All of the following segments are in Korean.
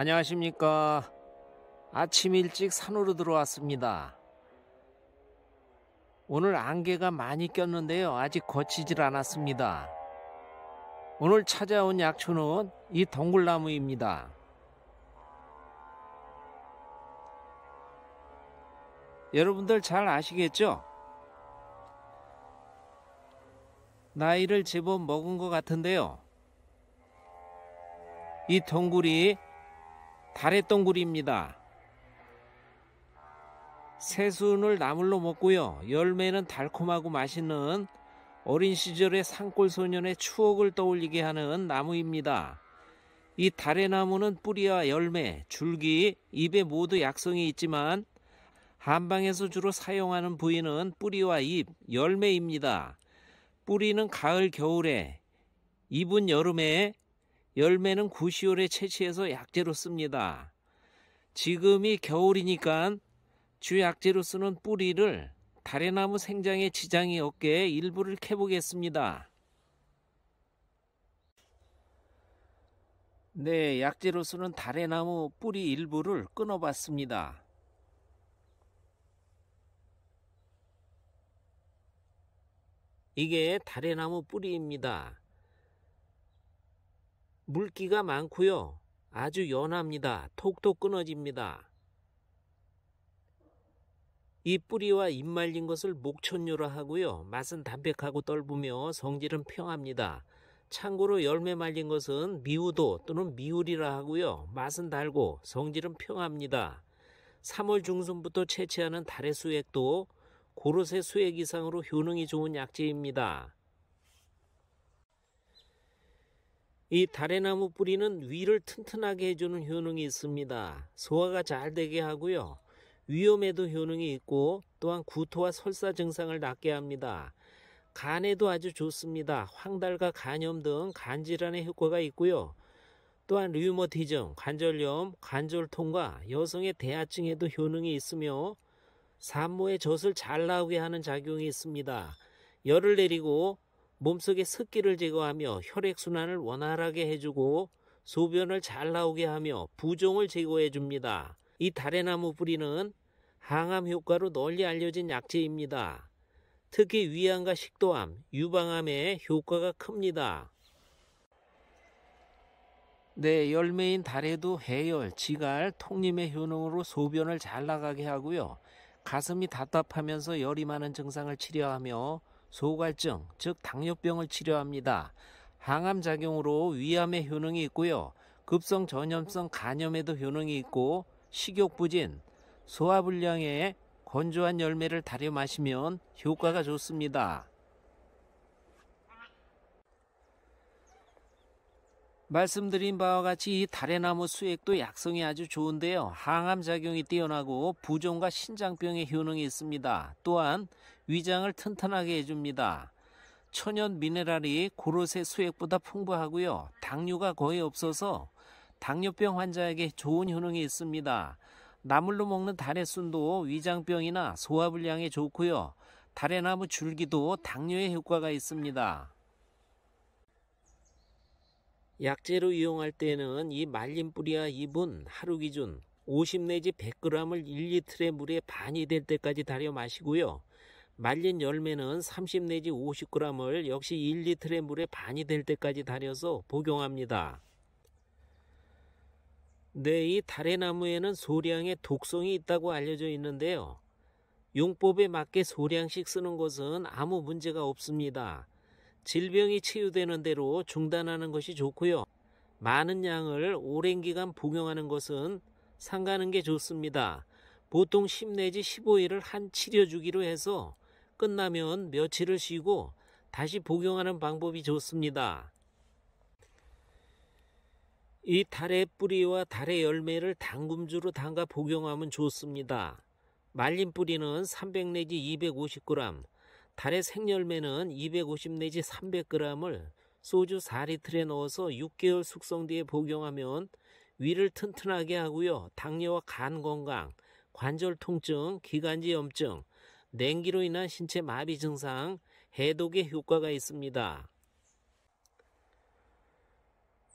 안녕하십니까. 아침 일찍 산으로 들어왔습니다. 오늘 안개가 많이 꼈는데요. 아직 거치질 않았습니다. 오늘 찾아온 약초는 이 동굴나무입니다. 여러분들 잘 아시겠죠? 나이를 제법 먹은 것 같은데요. 이 동굴이 달의 동굴입니다. 새순을 나물로 먹고요. 열매는 달콤하고 맛있는 어린 시절의 산골 소년의 추억을 떠올리게 하는 나무입니다. 이 달의 나무는 뿌리와 열매, 줄기, 잎에 모두 약성이 있지만 한방에서 주로 사용하는 부위는 뿌리와 잎, 열매입니다. 뿌리는 가을, 겨울에, 잎은 여름에, 열매는 구시올에 채취해서 약재로 씁니다. 지금이 겨울이니까 주약재로 쓰는 뿌리를 달래나무 생장에 지장이 없게 일부를 캐보겠습니다. 네, 약재로 쓰는 달래나무 뿌리 일부를 끊어봤습니다. 이게 달래나무 뿌리입니다. 물기가 많고요. 아주 연합니다. 톡톡 끊어집니다. 이 뿌리와 잎 말린 것을 목천류라 하고요. 맛은 담백하고 떫으며 성질은 평합니다. 참고로 열매 말린 것은 미우도 또는 미울이라 하고요. 맛은 달고 성질은 평합니다. 3월 중순부터 채취하는 달의 수액도 고로쇠 수액 이상으로 효능이 좋은 약재입니다. 이 다래나무 뿌리는 위를 튼튼하게 해주는 효능이 있습니다. 소화가 잘 되게 하고요. 위염에도 효능이 있고 또한 구토와 설사 증상을 낫게 합니다. 간에도 아주 좋습니다. 황달과 간염 등 간질환에 효과가 있고요. 또한 류머티즘, 관절염, 관절통과 여성의 대하증에도 효능이 있으며 산모의 젖을 잘 나오게 하는 작용이 있습니다. 열을 내리고 몸속의 습기를 제거하며 혈액순환을 원활하게 해주고 소변을 잘 나오게 하며 부종을 제거해 줍니다. 이 다래나무 뿌리는 항암 효과로 널리 알려진 약재입니다. 특히 위암과 식도암, 유방암에 효과가 큽니다. 네, 열매인 달에도 해열, 지갈, 통림의 효능으로 소변을 잘 나가게 하고요. 가슴이 답답하면서 열이 많은 증상을 치료하며 소갈증, 즉 당뇨병을 치료합니다. 항암 작용으로 위암에 효능이 있고요. 급성 전염성 간염에도 효능이 있고 식욕 부진, 소화 불량에 건조한 열매를 달여 마시면 효과가 좋습니다. 말씀드린 바와 같이 이달래나무 수액도 약성이 아주 좋은데요. 항암작용이 뛰어나고 부종과 신장병의 효능이 있습니다. 또한 위장을 튼튼하게 해줍니다. 천연 미네랄이 고로쇠 수액보다 풍부하고요. 당류가 거의 없어서 당뇨병 환자에게 좋은 효능이 있습니다. 나물로 먹는 달래순도 위장병이나 소화불량에 좋고요. 달래나무 줄기도 당뇨에 효과가 있습니다. 약재로 이용할 때는 이 말린 뿌리와 잎은 하루 기준 50 내지 100g을 1리터의 물에 반이 될 때까지 달여 마시고요. 말린 열매는 30 내지 50g을 역시 1리터의 물에 반이 될 때까지 달여서 복용합니다. 네, 이달래나무에는 소량의 독성이 있다고 알려져 있는데요. 용법에 맞게 소량씩 쓰는 것은 아무 문제가 없습니다. 질병이 치유되는 대로 중단하는 것이 좋고요. 많은 양을 오랜 기간 복용하는 것은 상가는 게 좋습니다. 보통 10 내지 15일을 한 치료 주기로 해서 끝나면 며칠을 쉬고 다시 복용하는 방법이 좋습니다. 이 달의 뿌리와 달의 열매를 당금주로 담가 복용하면 좋습니다. 말린 뿌리는 300 내지 250g, 달의 생열매는 250 내지 300g을 소주 4리틀에 넣어서 6개월 숙성 뒤에 복용하면 위를 튼튼하게 하고요. 당뇨와 간 건강, 관절 통증, 기관지 염증, 냉기로 인한 신체 마비 증상, 해독에 효과가 있습니다.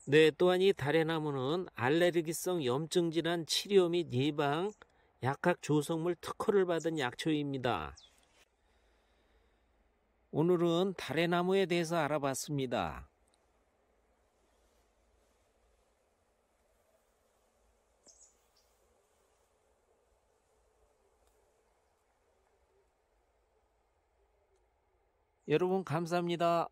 네, 또한 이 달의 나무는 알레르기성 염증 질환 치료 및 예방, 약학 조성물 특허를 받은 약초입니다. 오늘은 달의 나무에 대해서 알아봤습니다. 여러분 감사합니다.